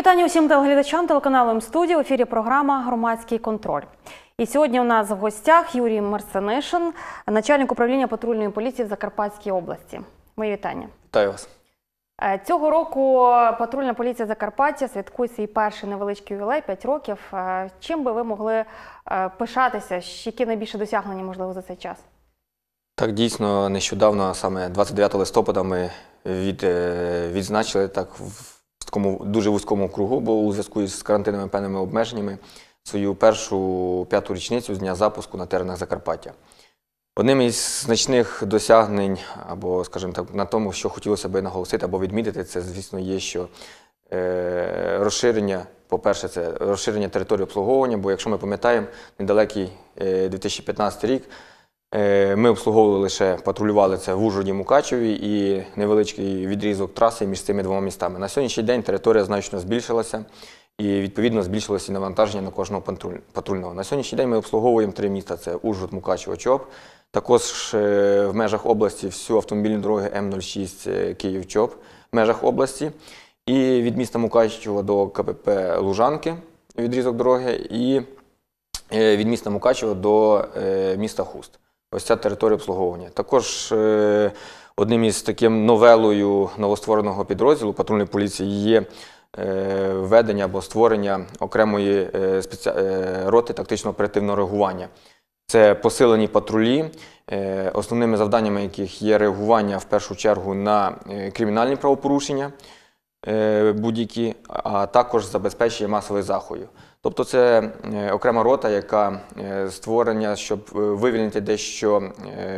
Вітання усім телеглядачам телеканалу М-студії. В ефірі програма Громадський контроль. І сьогодні у нас в гостях Юрій Марсенишин, начальник управління патрульної поліції в Закарпатській області. Мої вітання. Вітаю вас. Е, цього року патрульна поліція Закарпаття святкує свій перший невеличкий ювілей 5 років. Е, чим би ви могли е, пишатися? Які найбільше досягнення можливо за цей час? Так, дійсно, нещодавно, саме 29 листопада, ми від, відзначили так в такому дуже вузькому кругу, бо у зв'язку з карантинними певними обмеженнями свою першу п'яту річницю з дня запуску на теренах Закарпаття. Одним із значних досягнень, або, скажімо так, на тому, що хотілося би наголосити або відмітити, це, звісно, є, що е, розширення, по-перше, це розширення території обслуговування, бо якщо ми пам'ятаємо, недалекий е, 2015 рік Е, ми обслуговували лише, патрулювали це в Ужгороді, Мукачеві і невеличкий відрізок траси між цими двома містами. На сьогоднішній день територія значно збільшилася і, відповідно, збільшилося навантаження на кожного патрульного. На сьогоднішній день ми обслуговуємо три міста: це Ужгород, Мукачево, Чоп. Також е, в межах області всю автомобільні дороги М06 е, Київ-Чоп в межах області. І від міста Мукачева до КПП Лужанки відрізок дороги, і від міста Мукачева до міста Хуст ось ця територія обслуговування. Також е, одним із таким новелою новоствореного підрозділу патрульної поліції є е, введення або створення окремої е, е роти тактично-оперативного реагування. Це посилені патрулі, е, основними завданнями яких є реагування в першу чергу на кримінальні правопорушення. Е, будь-які, а також забезпечує масових заходів. Тобто це е, окрема рота, яка е, створення, щоб вивільнити дещо,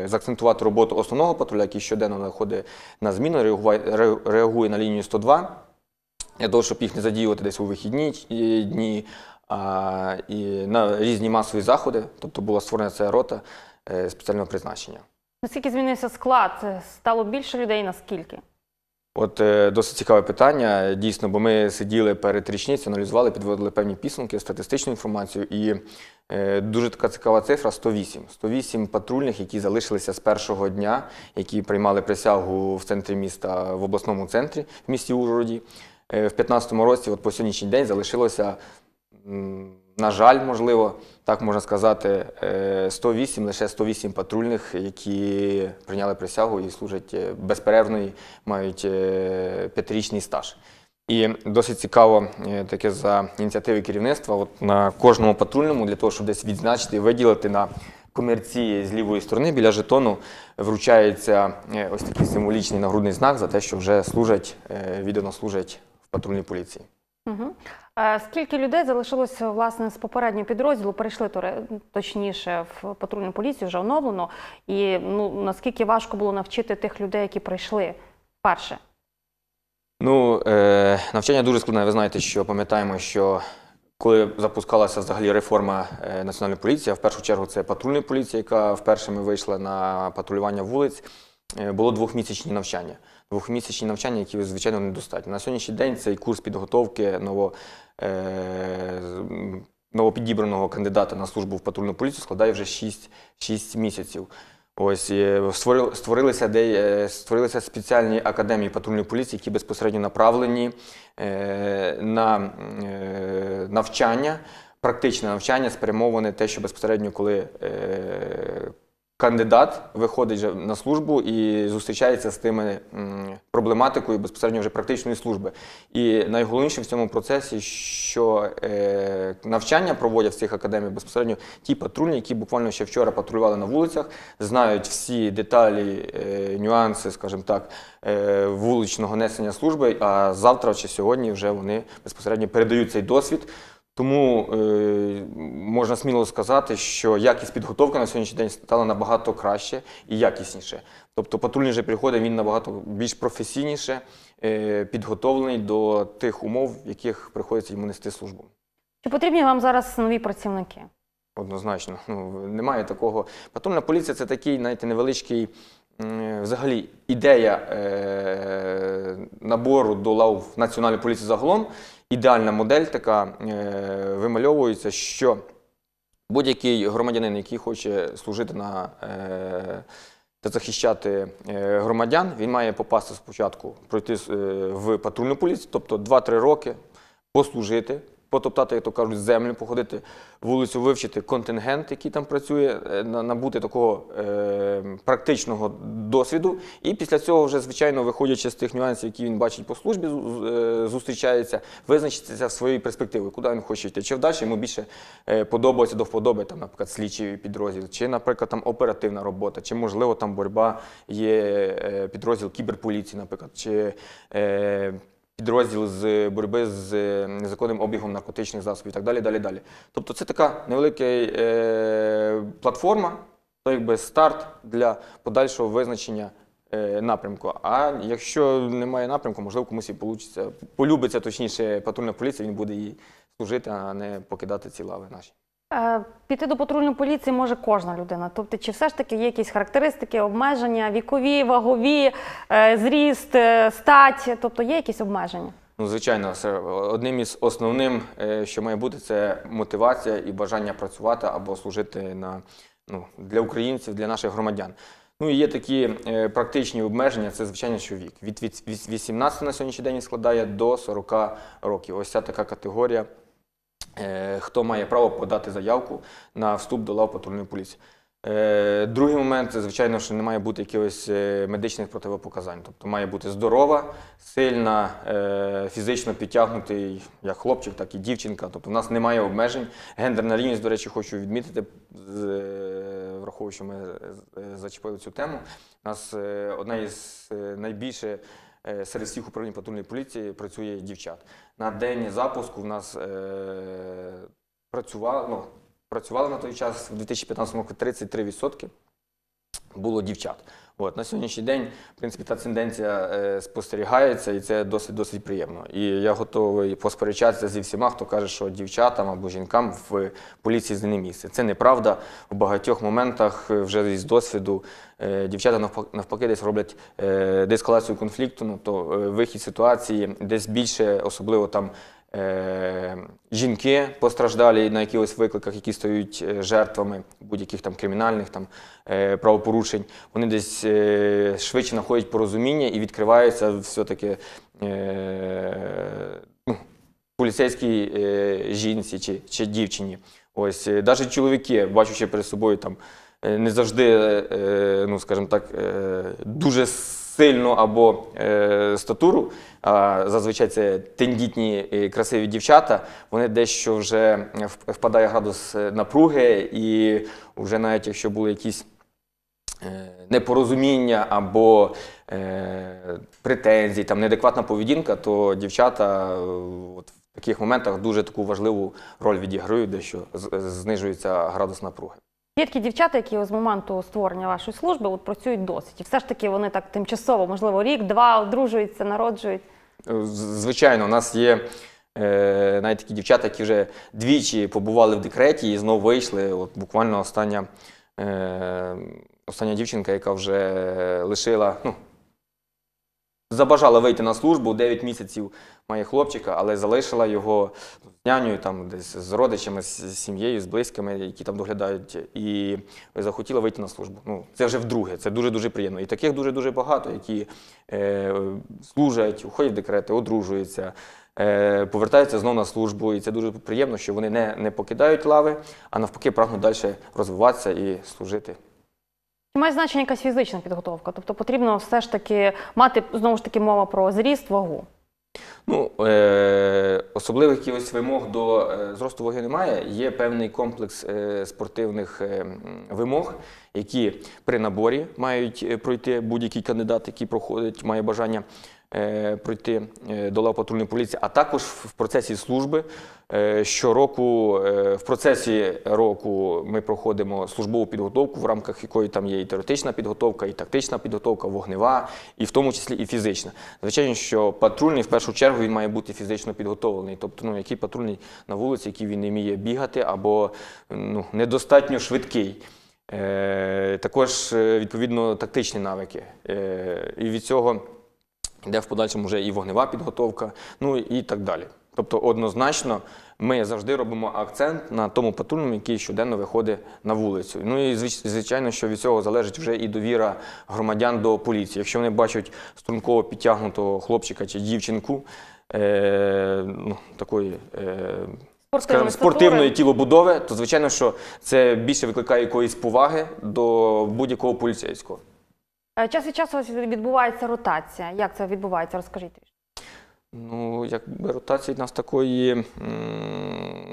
заакцентувати роботу основного патруля, який щоденно виходить на зміну, реагує на лінію 102, для того, щоб їх не задіювати десь у вихідні дні а, і на різні масові заходи. Тобто була створена ця рота спеціального призначення. Наскільки змінився склад? Стало більше людей? Наскільки? От е, досить цікаве питання. Дійсно, бо ми сиділи перед річницею, аналізували, підводили певні пісунки, статистичну інформацію. І е, дуже така цікава цифра 108. 108 патрульних, які залишилися з першого дня, які приймали присягу в центрі міста, в обласному центрі в місті Ужгороді. Е, в 2015 році, от по сьогоднішній день, залишилося на жаль, можливо, так можна сказати, 108, е, лише 108 патрульних, які прийняли присягу і служать е, безперервно, і мають е, п'ятирічний стаж. І досить цікаво таке за ініціативи керівництва. От на кожному патрульному для того, щоб десь відзначити, виділити на комерції з лівої сторони біля жетону вручається ось такий символічний нагрудний знак за те, що вже служать віддано служать в патрульній поліції. Угу. Е, скільки людей залишилось власне з попереднього підрозділу? Перейшли точніше в патрульну поліцію, вже оновлено. І ну наскільки важко було навчити тих людей, які прийшли перше? Ну е, навчання дуже складне. Ви знаєте, що пам'ятаємо, що коли запускалася взагалі реформа е, національної поліції, в першу чергу це патрульна поліція, яка вперше ми вийшла на патрулювання вулиць. Е, було двохмісячні навчання двохмісячні навчання, які, звичайно, недостатньо. На сьогоднішній день цей курс підготовки ново, е, новопідібраного кандидата на службу в патрульну поліцію складає вже 6, 6 місяців. Ось е, створилися де е, створилися спеціальні академії патрульної поліції, які безпосередньо направлені е, на навчання, практичне навчання спрямоване те, що безпосередньо коли кандидат виходить на службу і зустрічається з тими проблематикою безпосередньо вже практичної служби. І найголовніше в цьому процесі, що е, навчання проводять в цих академіях безпосередньо ті патрульні, які буквально ще вчора патрулювали на вулицях, знають всі деталі, е, нюанси, скажімо так, е, вуличного несення служби. А завтра чи сьогодні вже вони безпосередньо передають цей досвід. Тому е, можна сміло сказати, що якість підготовки на сьогоднішній день стала набагато краще і якісніше. Тобто патрульний вже приходить, він набагато більш професійніше е, підготовлений до тих умов, в яких приходиться йому нести службу. Чи потрібні вам зараз нові працівники? Однозначно, ну немає такого. Патрульна поліція це такий, знаєте, невеличкий. Взагалі, ідея е, набору до лав Національної поліції загалом ідеальна модель така е, вимальовується, що будь-який громадянин, який хоче служити на е, та захищати е, громадян, він має попасти спочатку, пройти в патрульну поліцію, тобто 2-3 роки послужити потоптати, як то кажуть, землю, походити вулицю, вивчити контингент, який там працює, е, набути такого е, практичного досвіду. І після цього, вже, звичайно, виходячи з тих нюансів, які він бачить по службі, е, зустрічається, визначитися в своєю перспективою, куди він хоче йти. Чи вдалі йому більше е, подобається до вподоби, там, наприклад, слідчий підрозділ, чи, наприклад, там оперативна робота, чи, можливо, там боротьба є підрозділ кіберполіції, наприклад, чи е, підрозділ з боротьби з е, незаконним обігом наркотичних засобів і так далі. далі, далі. Тобто це така невелика е, платформа, то якби старт для подальшого визначення е, напрямку. А якщо немає напрямку, можливо, комусь і получиться, полюбиться точніше патрульна поліція, він буде її служити, а не покидати ці лави наші. Е, піти до патрульної поліції може кожна людина. Тобто, чи все ж таки є якісь характеристики, обмеження, вікові, вагові, е, зріст, е, стать, тобто є якісь обмеження? Ну, звичайно, одним із основним, що має бути, це мотивація і бажання працювати або служити на ну, для українців, для наших громадян. Ну і є такі практичні обмеження, це звичайно, що вік. Від 18 на сьогоднішній день складає до 40 років. Ось ця така категорія. Е, хто має право подати заявку на вступ до лав патрульної поліції. Е, другий момент, звичайно, що не має бути якихось е, медичних противопоказань. Тобто має бути здорова, сильна, фізично підтягнутий як хлопчик, так і дівчинка. Тобто в нас немає обмежень. Гендерна рівність, до речі, хочу відмітити, враховуючи, що ми зачепили цю тему. У нас одна із найбільших. Е, серед всіх управлінь патрульної поліції працює дівчат. На день запуску в нас е, працювало ну, працювало на той час в 2015 році 33%. Було дівчат. От на сьогоднішній день, в принципі, та тенденція е, спостерігається, і це досить досить приємно. І я готовий посперечатися зі всіма, хто каже, що дівчатам або жінкам в поліції з не місце. Це неправда. В багатьох моментах е, вже із досвіду е, дівчата навпаки десь роблять е, деескалацію конфлікту, ну то е, вихід ситуації десь більше, особливо там. Е, жінки постраждалі на якихось викликах, які стають е, жертвами будь-яких там кримінальних там е, правопорушень, вони десь швидше знаходять порозуміння і відкриваються все-таки ну, поліцейській жінці чи чи дівчині. Ось навіть чоловіки, бачучи перед собою, там не завжди, ну скажімо так, дуже сильну або е, статуру, а зазвичай це тендітні і е, красиві дівчата, вони дещо вже впадає градус е, напруги, і вже навіть якщо були якісь е, непорозуміння або е, претензії, там неадекватна поведінка, то дівчата е, от, в таких моментах дуже таку важливу роль відіграють, дещо знижується градус напруги. Є Дітки, дівчата, які з моменту створення вашої служби от працюють досить, і все ж таки вони так тимчасово, можливо, рік, два одружуються, народжують. Е, звичайно, у нас є е, навіть такі дівчата, які вже двічі побували в декреті і знову вийшли. От буквально остання е, остання дівчинка, яка вже лишила. ну, Забажала вийти на службу 9 місяців має хлопчика, але залишила його з нянею, там десь з родичами, з сім'єю, з близькими, які там доглядають, і захотіла вийти на службу. Ну це вже вдруге, це дуже дуже приємно. І таких дуже дуже багато, які е, служать, уходять в декрети, одружуються. Е, повертаються знову на службу, і це дуже приємно, що вони не не покидають лави, а навпаки, прагнуть далі розвиватися і служити має значення якась фізична підготовка? Тобто потрібно все ж таки мати знову ж таки мова про зріст, вагу. Ну, е- особливих якихось вимог до е зросту ваги немає. Є певний комплекс е спортивних е вимог, які при наборі мають е, пройти будь-який кандидат, який проходить, має бажання Е, пройти е, до лав патрульної поліції, а також в процесі служби. Е, щороку в процесі року ми проходимо службову підготовку, в рамках якої там є і теоретична підготовка, і тактична підготовка, вогнева, і в тому числі і фізична. Звичайно, що патрульний в першу чергу він має бути фізично підготовлений. Тобто, ну який патрульний на вулиці, який він не вміє бігати, або ну недостатньо швидкий. Також відповідно тактичні навики. І від цього де в подальшому вже і вогнева підготовка, ну і так далі. Тобто, однозначно, ми завжди робимо акцент на тому патрульному, який щоденно виходить на вулицю. Ну і звичайно, що від цього залежить вже і довіра громадян до поліції. Якщо вони бачать струнково підтягнутого хлопчика чи дівчинку е, ну, такої. Е, Скажімо, спортивної тілобудови, то звичайно, що це більше викликає якоїсь поваги до будь-якого поліцейського. Е, час від часу відбувається ротація. Як це відбувається? Розкажіть Ну, якби ротації в нас такої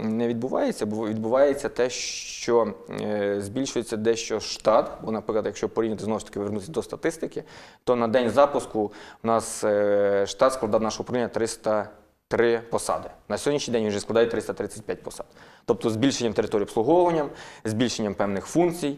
не відбувається, бо відбувається те, що е, збільшується дещо штат. Бо, наприклад, якщо порівняти знову ж таки вернутися до статистики, то на день запуску у нас е, штат складав нашого управління 303 посади. На сьогоднішній день він вже складає 335 посад. Тобто збільшенням території обслуговування, збільшенням певних функцій.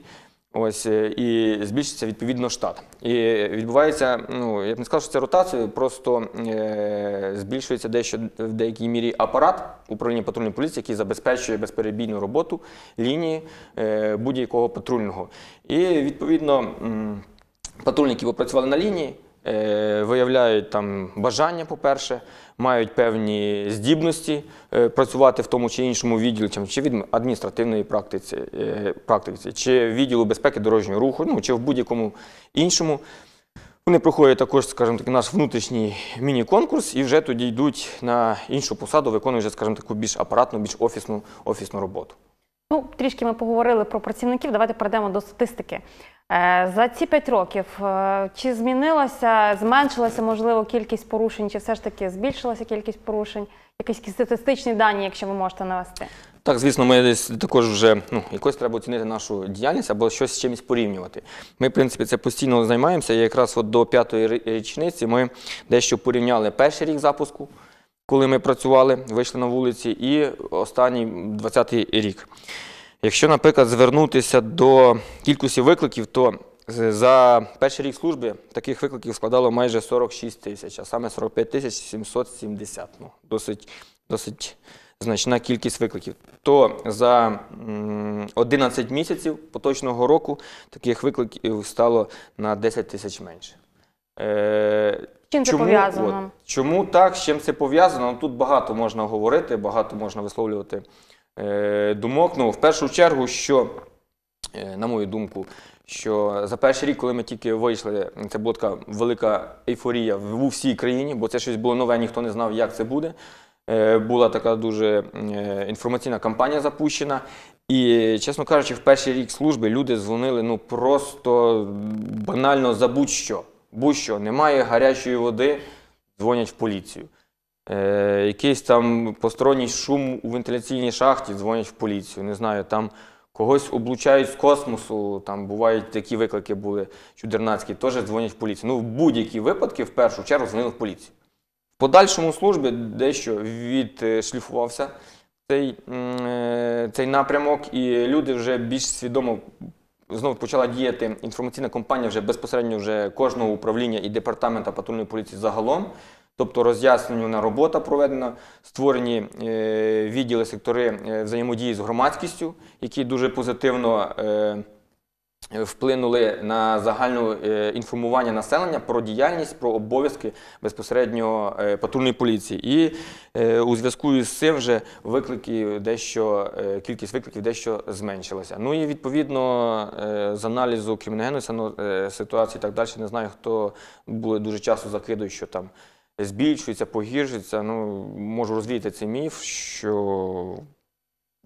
Ось е, і збільшиться відповідно штат. І відбувається, ну я б не сказав, що це ротацією, просто е, збільшується дещо в деякій мірі апарат управління патрульної поліції, який забезпечує безперебійну роботу лінії е, будь-якого патрульного. І відповідно патрульники попрацювали на лінії. Е, виявляють там бажання, по-перше, мають певні здібності е, працювати в тому чи іншому відділі, чи від адміністративної практиці, е, практиці чи відділу безпеки дорожнього руху, ну чи в будь-якому іншому. Вони проходять також, скажімо так, наш внутрішній міні-конкурс і вже тоді йдуть на іншу посаду, виконують, скажімо таку більш апаратну, більш офісну офісну роботу. Ну, трішки ми поговорили про працівників. Давайте перейдемо до статистики. Е, за ці п'ять років е, чи змінилася, зменшилася можливо кількість порушень, чи все ж таки збільшилася кількість порушень? Якісь статистичні дані, якщо ви можете навести? Так, звісно, ми десь також вже ну, якось треба оцінити нашу діяльність або щось з чимось порівнювати. Ми, в принципі, це постійно займаємося. І якраз от до п'ятої річниці ми дещо порівняли перший рік запуску, коли ми працювали, вийшли на вулиці, і останній 20-й рік. Якщо, наприклад, звернутися до кількості викликів, то за перший рік служби таких викликів складало майже 46 тисяч, а саме 45 тисяч 770. Ну, Досить досить значна кількість викликів. То за 11 місяців поточного року таких викликів стало на 10 тисяч менше. Е, чим це чому, пов'язано? Чому так, з чим це пов'язано? Ну, тут багато можна говорити, багато можна висловлювати. Е, думок. Ну, в першу чергу, що, е, на мою думку, що за перший рік, коли ми тільки вийшли, це була така велика ейфорія в усій країні, бо це щось було нове, ніхто не знав, як це буде. Е, була така дуже інформаційна кампанія запущена. І, чесно кажучи, в перший рік служби люди дзвонили ну просто банально за будь-що. Будь-що, немає гарячої води, дзвонять в поліцію. Е, якийсь там посторонній шум у вентиляційній шахті, дзвонять в поліцію, не знаю, там когось облучають з космосу, там бувають такі виклики були чудернацькі, теж дзвонять в поліцію. Ну, в будь-які випадки в першу чергу дзвонили в поліцію. В подальшому службі дещо відшліфувався е, цей, е, цей напрямок, і люди вже більш свідомо. Знову почала діяти інформаційна компанія вже безпосередньо вже кожного управління і департамента патрульної поліції загалом. Тобто роз'яснена робота проведена, створені е, відділи сектори е, взаємодії з громадськістю, які дуже позитивно е, вплинули на загальне інформування населення про діяльність, про обов'язки безпосередньо патрульної поліції. І у зв'язку з цим вже виклики дещо, кількість викликів дещо зменшилася. Ну і відповідно з аналізу криміногенної ситуації і так далі, не знаю, хто буде дуже часто закидують, що там збільшується, погіршиться. Ну, можу розвіяти цей міф, що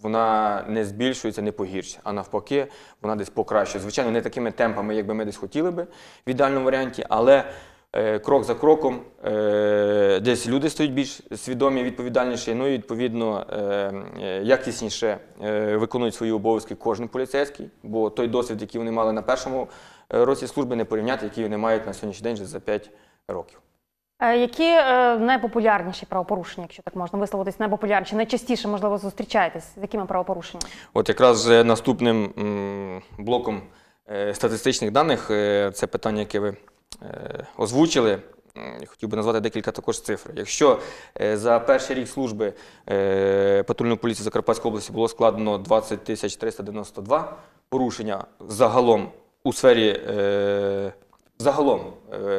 вона не збільшується, не погірше, а навпаки, вона десь покращує. Звичайно, не такими темпами, як би ми десь хотіли би в ідеальному варіанті, але е, крок за кроком е, десь люди стають більш свідомі, відповідальніші, ну і відповідно е, е якісніше е, виконують свої обов'язки кожен поліцейський, бо той досвід, який вони мали на першому е, році служби, не порівняти, який вони мають на сьогоднішній день вже за 5 років. Е, які е, найпопулярніші правопорушення, якщо так можна висловитись, найпопулярніші, найчастіше, можливо, зустрічаєтесь з якими правопорушеннями? От якраз е, наступним блоком статистичних даних це питання, яке ви озвучили. Хотів би назвати декілька також цифр. Якщо за перший рік служби патрульної поліції Закарпатської області було складено 20 392 порушення загалом у сфері. Загалом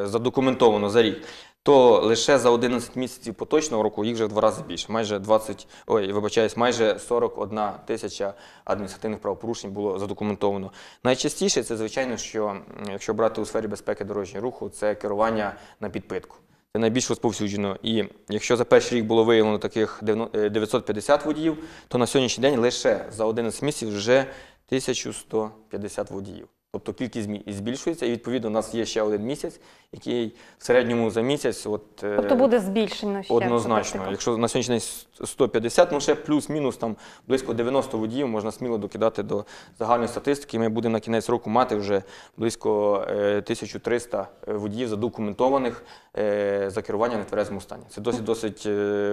задокументовано за рік то лише за 11 місяців поточного року їх вже в два рази більше. Майже 20, ой, вибачаюсь, майже 41 тисяча адміністративних правопорушень було задокументовано. Найчастіше це, звичайно, що якщо брати у сфері безпеки дорожнього руху, це керування на підпитку. Це найбільш розповсюджено. І якщо за перший рік було виявлено таких 950 е, водіїв, то на сьогоднішній день лише за 11 місяців вже 1150 водіїв. Тобто кількість збільшується, і відповідно у нас є ще один місяць, який в середньому за місяць, от е, тобто буде збільшено ще однозначно. Якщо на сьогоднішній день 150, ну ще плюс-мінус там близько 90 водіїв можна сміло докидати до загальної статистики. Ми будемо на кінець року мати вже близько 1300 е, е, водіїв задокументованих за керування в нетверезому стані. Це досить досить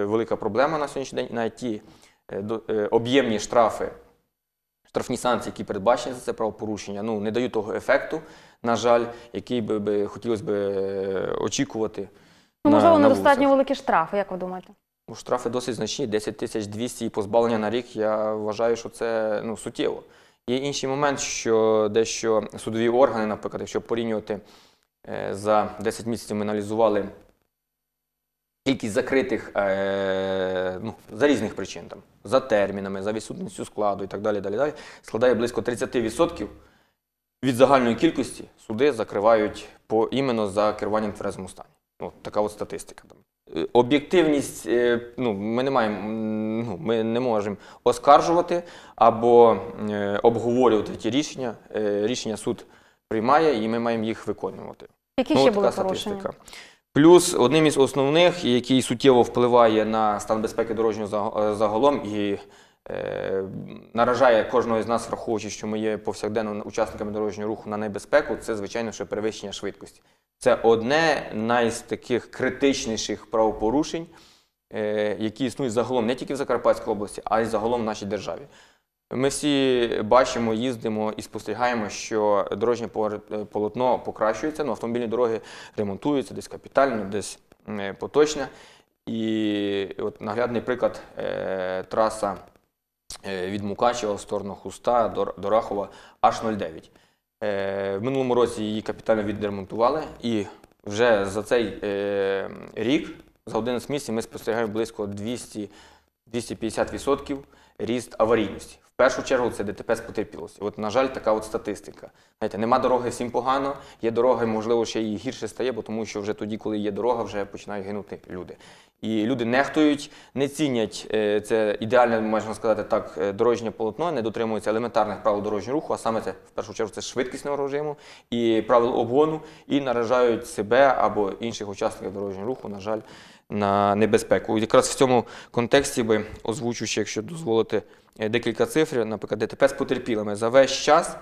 велика проблема на сьогоднішній день. Навіть ті об'ємні штрафи штрафні санкції, які передбачені за це правопорушення, ну не дають того ефекту, на жаль, який би, би хотілося б е, очікувати. Ну, на, можливо, недостатньо великі штрафи, як ви думаєте? Ну, штрафи досить значні. 10 тисяч 200 і позбавлення на рік. Я вважаю, що це ну, суттєво. Є інший момент, що дещо судові органи, наприклад, якщо порівнювати е, за 10 місяців, ми аналізували Кількість закритих е, ну, за різних причин, там, за термінами, за відсутністю складу і так далі, далі, далі складає близько 30% від загальної кількості суди закривають по, іменно за керуванням в тверезому стані. Ну, така от статистика. Е, об'єктивність е, ну, ми не маємо, ну, ми не можемо оскаржувати або е, обговорювати ті рішення. Е, рішення суд приймає і ми маємо їх виконувати. Які ну, ще були порушення? Статистика. Плюс одним із основних, який суттєво впливає на стан безпеки дорожнього е, загалом і е, наражає кожного з нас, враховуючи, що ми є повсякденно учасниками дорожнього руху на небезпеку, це звичайно що перевищення швидкості. Це одне з таких критичніших правопорушень, е, які існують загалом не тільки в Закарпатській області, а й загалом в нашій державі. Ми всі бачимо, їздимо і спостерігаємо, що дорожнє е, полотно покращується, ну, автомобільні дороги ремонтуються, десь капітально, десь е, поточне. І от наглядний приклад е, траса від Мукачева в сторону Хуста до Рахова H09. В минулому році її капітально відремонтували, і вже за цей рік, за 11 місяців, ми спостерігаємо близько 200 250% ріст аварійності першу чергу це ДТП з потерпілості. От, на жаль, така от статистика. Знаєте, нема дороги всім погано, є дорога, можливо, ще і гірше стає, бо тому що вже тоді, коли є дорога, вже починають гинути люди. І люди нехтують, не цінять е, це ідеальне, можна сказати так, е, дорожнє полотно, не дотримуються елементарних правил дорожнього руху, а саме це в першу чергу це швидкісного режиму і правил обгону, і наражають себе або інших учасників дорожнього руху, на жаль на небезпеку. І Якраз в цьому контексті би озвучуючи, якщо дозволити, е, декілька цифр, наприклад, ДТП з потерпілими за весь час.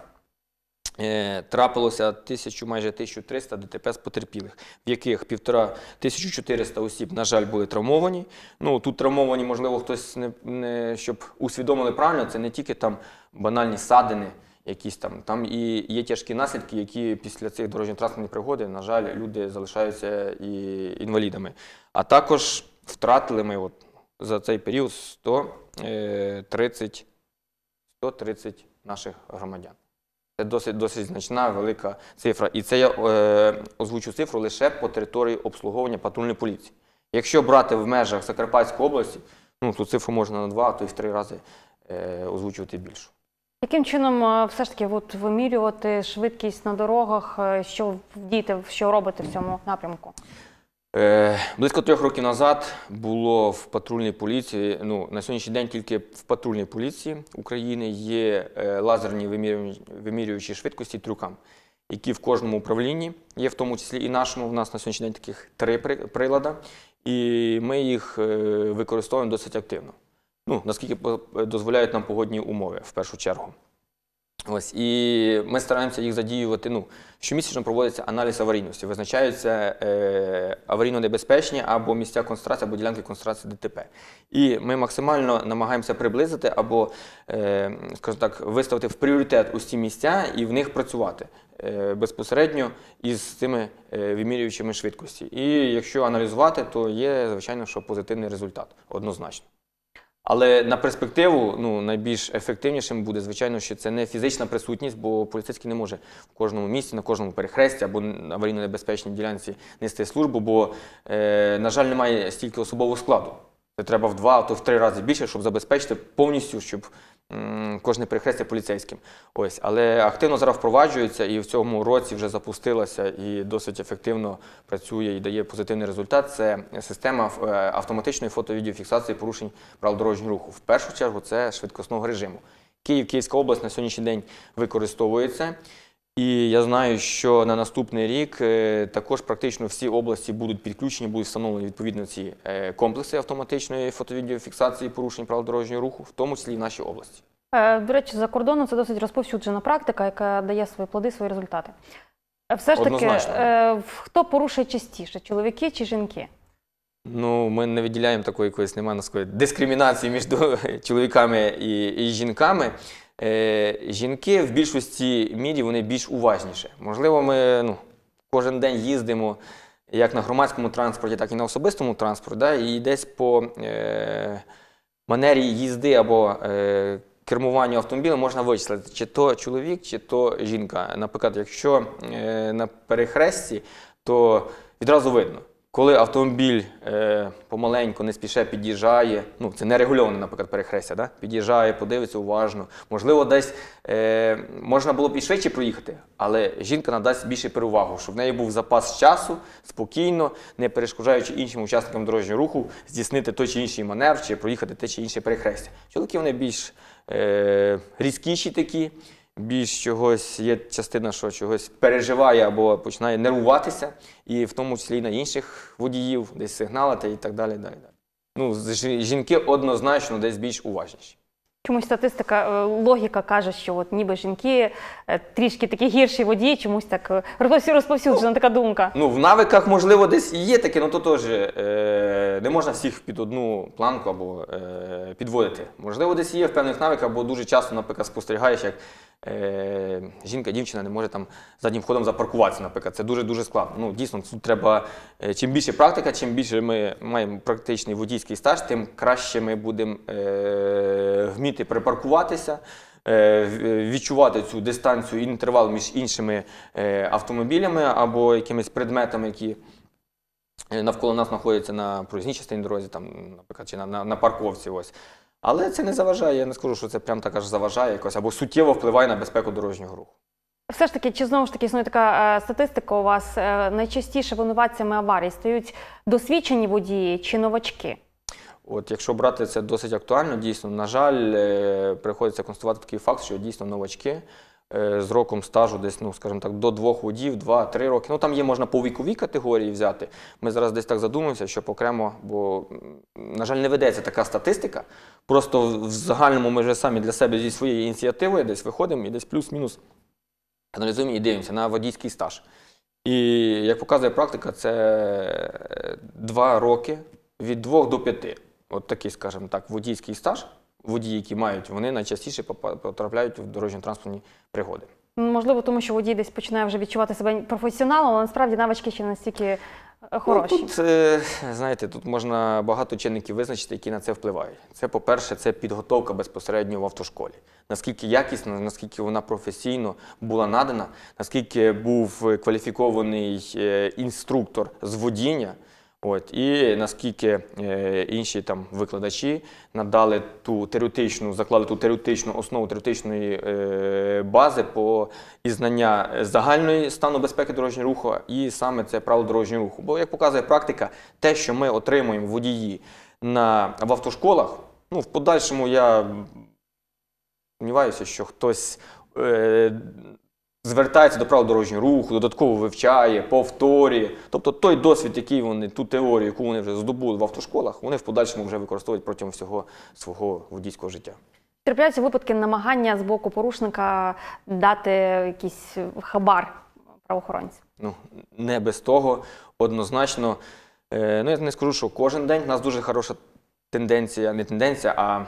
Е, трапилося тисячу, майже 1300 ДТП з потерпілих, в яких півтора 1400 осіб, на жаль, були травмовані. Ну тут травмовані, можливо, хтось не, не щоб усвідомили правильно, це не тільки там банальні садини якісь там. Там і є тяжкі наслідки, які після цих дорожньо-транспортних пригоди, на жаль, люди залишаються і інвалідами. А також втратили ми от за цей період 130 130 е, наших громадян. Це досить досить значна велика цифра. І це я е, озвучу цифру лише по території обслуговування патрульної поліції. Якщо брати в межах Закарпатської області, ну, то цифру можна на два, а то і в три рази е, озвучувати більшу яким чином е, все ж таки от, вимірювати швидкість на дорогах, е, що діти, що робити в цьому напрямку? Е, близько трьох років назад було в патрульній поліції. Ну на сьогоднішній день тільки в патрульній поліції України є е, лазерні вимірюючі швидкості трюкам, які в кожному управлінні є, в тому числі і нашому. в нас на сьогоднішній день таких три прилади, і ми їх використовуємо досить активно ну наскільки дозволяють нам погодні умови в першу чергу. Ось і ми стараємося їх задіювати. Ну щомісячно проводиться аналіз аварійності, визначаються е, аварійно небезпечні або місця концентрації, або ділянки концентрації ДТП. І ми максимально намагаємося приблизити або е, скажімо так, виставити в пріоритет усі місця і в них працювати е, безпосередньо із цими е, вимірюючими швидкості. І якщо аналізувати, то є звичайно, що позитивний результат однозначно. Але на перспективу ну, найбільш ефективнішим буде, звичайно, що це не фізична присутність, бо поліцейський не може в кожному місці, на кожному перехресті або на аварійно-небезпечній ділянці нести службу, бо, е, на жаль, немає стільки особового складу. Це треба в два, а то в три рази більше, щоб забезпечити повністю, щоб Кожне перехрестя поліцейським. Ось, але активно зараз впроваджується і в цьому році вже запустилася і досить ефективно працює і дає позитивний результат. Це система е, автоматичної фото-відеофіксації порушень правил дорожнього руху. В першу чергу це швидкосного режиму. Київ, Київська область на сьогоднішній день використовується. І я знаю, що на наступний рік е, також практично всі області будуть підключені, будуть встановлені відповідно ці е, комплекси автоматичної фотовідеофіксації порушень правил дорожнього руху, в тому числі і в нашій області. Е, до речі, за кордоном це досить розповсюджена практика, яка дає свої плоди, свої результати. Все ж таки, хто порушує частіше, чоловіки чи жінки? Ну, ми не виділяємо такої якоїсь немає дискримінації між чоловіками і жінками. Е, жінки в більшості мірі вони більш уважніші. Можливо, ми ну, кожен день їздимо як на громадському транспорті, так і на особистому транспорті. Да? І десь по е, манері їзди або е, кермуванню автомобіля, можна вичислити, чи то чоловік, чи то жінка. Наприклад, якщо е, на перехресті, то відразу видно. Коли автомобіль е, помаленьку не спіше під'їжджає, ну це не регульоване, наприклад, перехрестя, да? під'їжджає, подивиться уважно. Можливо, десь е, можна було б і швидше проїхати, але жінка надасть більше перевагу, щоб в неї був запас часу спокійно, не перешкоджаючи іншим учасникам дорожнього руху, здійснити той чи інший маневр, чи проїхати те чи інше перехрестя. Чоловіки вони більш е, різкіші такі більш чогось, є частина, що чогось переживає або починає нервуватися, і в тому числі і на інших водіїв, десь сигналити і так далі. далі, далі. Ну, Жінки однозначно десь більш уважніші. Чомусь статистика, е, логіка каже, що от ніби жінки е, трішки такі гірші водії, чомусь так е, розповсюджена ну, така думка. Ну, в навиках, можливо, десь і є таке, але ну, то теж е, не можна всіх під одну планку або е, підводити. Можливо, десь є в певних навиках, бо дуже часто, наприклад, спостерігаєш, як е, жінка, дівчина не може там заднім ходом запаркуватися, наприклад. Це дуже-дуже складно. Ну, Дійсно, тут треба е, чим більше практика, чим більше ми маємо практичний водійський стаж, тим краще ми будемо е, вміти припаркуватися. Е, відчувати цю дистанцію і інтервал між іншими е, автомобілями або якимись предметами, які е, навколо нас знаходяться на проїзній частині дорозі, там, наприклад, чи на, на, на парковці. Ось. Але це не заважає, я не скажу, що це прям так аж заважає якось або суттєво впливає на безпеку дорожнього руху. Все ж таки, чи знову ж таки існує така е, статистика у вас? Е, найчастіше винуватцями аварій стають досвідчені водії чи новачки? От якщо брати це досить актуально, дійсно, на жаль, е, приходиться констатувати такий факт, що дійсно новачки. Е, з роком стажу, десь, ну, скажімо так, до двох водів, два-три роки. Ну там є, можна по віковій категорії взяти. Ми зараз десь так задумаємося, що окремо, бо, на жаль, не ведеться така статистика. Просто в загальному ми вже самі для себе зі своєю ініціативою десь виходимо і десь плюс-мінус аналізуємо і дивимося на водійський стаж. І як показує практика, це е, два роки від двох до п'яти От такий, скажімо так, водійський стаж водії, які мають, вони найчастіше потрапляють в дорожньо-транспортні пригоди. Можливо, тому що водій десь починає вже відчувати себе професіоналом, але насправді навички ще настільки е, хороші. Ну, тут, е, знаєте, тут можна багато чинників визначити, які на це впливають. Це, по-перше, це підготовка безпосередньо в автошколі. Наскільки якісно, наскільки вона професійно була надана, наскільки був кваліфікований е, інструктор з водіння. От, І наскільки е, інші там викладачі надали ту теоретичну, заклали ту теоретичну основу теоретичної е, бази по і знання е, загальної стану безпеки дорожнього руху, і саме це правило дорожнього руху. Бо як показує практика, те, що ми отримуємо водії на, в автошколах, ну в подальшому я сумніваюся, що хтось. Е, звертається до правил дорожнього руху, додатково вивчає, повторює. Тобто той досвід, який вони, ту теорію, яку вони вже здобули в автошколах, вони в подальшому вже використовують протягом всього свого водійського життя. Трапляються випадки намагання з боку порушника дати якийсь хабар правоохоронців? Ну, не без того. Однозначно, е, ну я не скажу, що кожен день У нас дуже хороша тенденція, не тенденція, а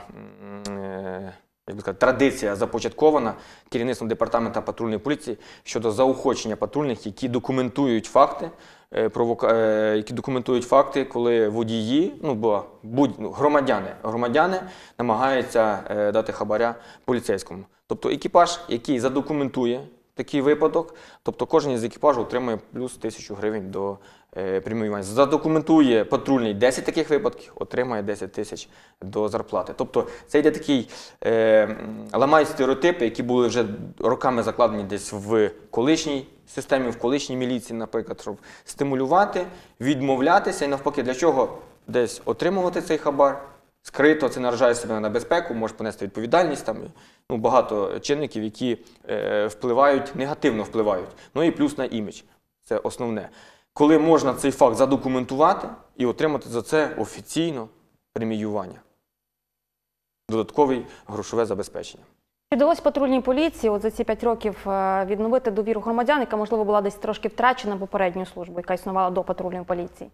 е, як би сказати, традиція започаткована керівництвом департаменту патрульної поліції щодо заохочення патрульних, які документують факти, е, е, які документують факти, коли водії, ну бо будь ну, громадяни, громадяни намагаються е, дати хабаря поліцейському. Тобто екіпаж, який задокументує такий випадок, тобто кожен із екіпажу отримує плюс тисячу гривень до Е, Прямоювання задокументує патрульний 10 таких випадків, отримає 10 тисяч до зарплати. Тобто це йде такий е, ламають стереотипи, які були вже роками закладені десь в колишній системі, в колишній міліції, наприклад, щоб стимулювати, відмовлятися і навпаки, для чого десь отримувати цей хабар. Скрито це наражає себе на безпеку, може понести відповідальність там ну, багато чинників, які е, впливають негативно впливають. Ну і плюс на імідж. Це основне коли можна цей факт задокументувати і отримати за це офіційно преміювання, додаткове грошове забезпечення. Чи вдалося патрульній поліції от за ці 5 років е, відновити довіру громадян, яка, можливо, була десь трошки втрачена попередньою службою, яка існувала до патрульної поліції?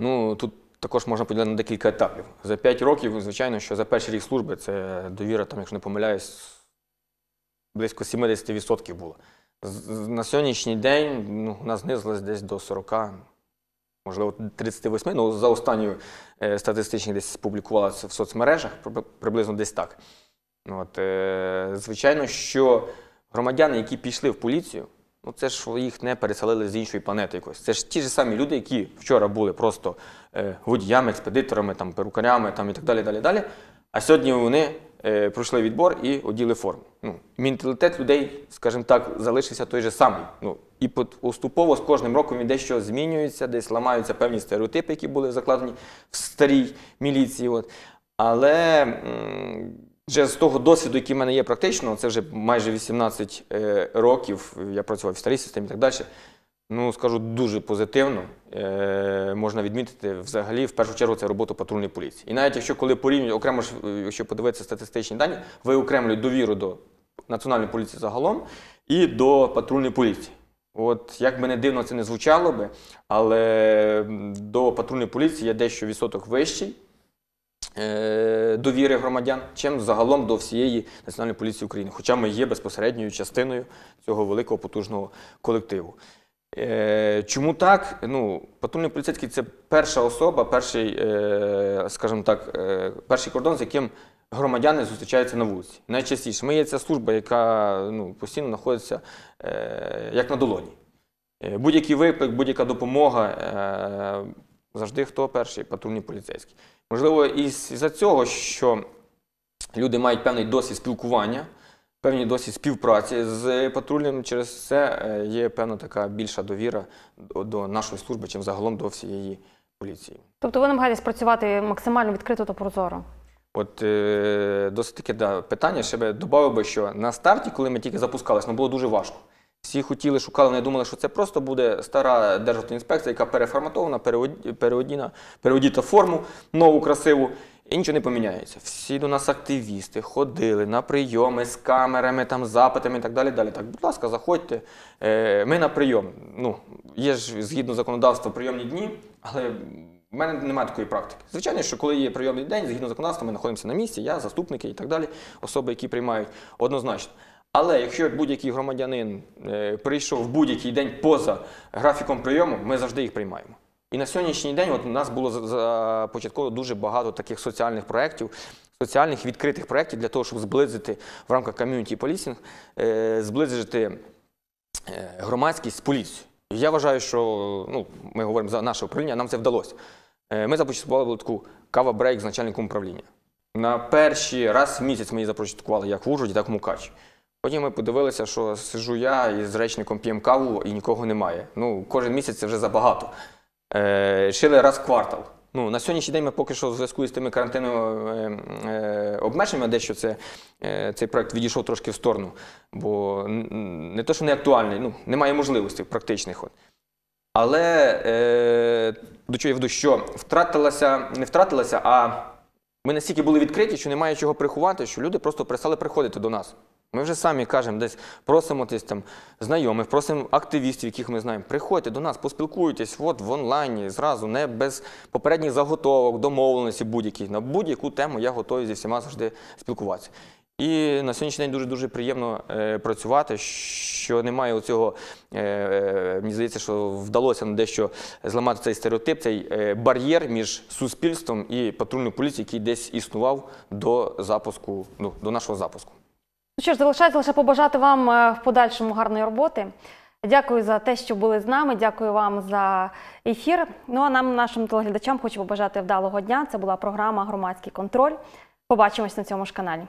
Ну, тут також можна поділити на декілька етапів. За 5 років, звичайно, що за перший рік служби це довіра, там, якщо не помиляюсь, близько 70% була. На сьогоднішній день ну, вона знизилась десь до 40, можливо, 38. Ну, за останню е, статистичні десь спублікувалася в соцмережах, приблизно десь так. От, е, Звичайно, що громадяни, які пішли в поліцію, ну це ж їх не переселили з іншої планети якось. Це ж ті ж самі люди, які вчора були просто е, водіями, експедиторами, там, перукарями там, і так далі, далі, далі. А сьогодні вони Е, пройшли відбор і оділи форму. Ну, Менталітет людей, скажімо так, залишився той же самий. Ну, І поступово з кожним роком він дещо змінюється, десь ламаються певні стереотипи, які були закладені в старій міліції. От. Але вже з того досвіду, який в мене є практично, це вже майже 18 е, років, я працював в старій системі і так далі. Ну, скажу дуже позитивно, е, можна відмітити взагалі, в першу чергу, це роботу патрульної поліції. І навіть якщо коли порівнюють, окремо ж, е, якщо подивитися статистичні дані, виокремлюють довіру до національної поліції загалом і до патрульної поліції. От як би не дивно це не звучало би, але до патрульної поліції є дещо відсоток вищий е, довіри громадян, чим загалом до всієї національної поліції України. Хоча ми є безпосередньою частиною цього великого потужного колективу. Е, чому так? Ну, Патрульний поліцейський це перша особа, перший, е, скажімо так, е, перший кордон, з яким громадяни зустрічаються на вулиці. Найчастіше ми є ця служба, яка ну, постійно знаходиться як на долоні. Будь-який виклик, будь-яка допомога. Завжди хто перший патрульний поліцейський. Можливо, і за цього, що люди мають певний досвід спілкування певній досі співпраці з патрульним, Через це е, є певна така більша довіра до нашої служби, чим загалом до всієї поліції. Тобто ви намагаєтесь працювати максимально відкрито та прозоро. От е, досить таке да, питання. Ще би додав би, що на старті, коли ми тільки запускалися, нам було дуже важко. Всі хотіли, шукали, не думали, що це просто буде стара державна інспекція, яка переформатована, переодіна, переодіта форму нову красиву. І нічого не поміняється. Всі до нас активісти ходили на прийоми з камерами, там запитами і так далі. далі. Так, будь ласка, заходьте. Е, ми на прийом. Ну, є ж згідно законодавства прийомні дні, але в мене немає такої практики. Звичайно, що коли є прийомний день, згідно законодавства, ми знаходимося на місці, я, заступники і так далі, особи, які приймають однозначно. Але якщо будь-який громадянин е, прийшов в будь-який день поза графіком прийому, ми завжди їх приймаємо. І на сьогоднішній день от у нас було започатково дуже багато таких соціальних проєктів, соціальних відкритих проєктів для того, щоб зблизити в рамках ком'юніті полісінг, е, зблизити е, громадськість з поліцією. Я вважаю, що ну, ми говоримо за наше управління, нам це вдалося. Е, ми започаткували таку кава брейк з начальником управління. На перший раз в місяць ми її започаткували як в Ужгороді, так в Мукачі. Потім ми подивилися, що сижу я із речником п'ємо каву і нікого немає. Ну, Кожен місяць це вже забагато. Е, шили раз в квартал. Ну, На сьогоднішній день ми поки що в зв'язку з тими карантинними ем, е, обмеженнями, дещо це, е, цей проект відійшов трошки в сторону, бо не те, що не актуальний, ну, немає можливостей практичних. От. Але е, до чого я веду, що втратилася, не втратилася, а ми настільки були відкриті, що немає чого приховати, що люди просто перестали приходити до нас. Ми вже самі кажемо, десь просимо десь там знайомих, просимо активістів, яких ми знаємо. Приходьте до нас, поспілкуйтесь от в онлайні, зразу, не без попередніх заготовок, домовленості будь-яких. На будь-яку тему я готовий зі всіма завжди спілкуватися. І на сьогоднішній день дуже-дуже приємно е, працювати, що немає оцього, е, е, мені здається, що вдалося на дещо зламати цей стереотип, цей е, бар'єр між суспільством і патрульною поліцією, який десь існував до запуску, ну, до нашого запуску. Ну що ж, залишається лише побажати вам е, в подальшому гарної роботи. Дякую за те, що були з нами. Дякую вам за ефір. Ну а нам, нашим телеглядачам, хочу побажати вдалого дня. Це була програма Громадський контроль. Побачимось на цьому ж каналі.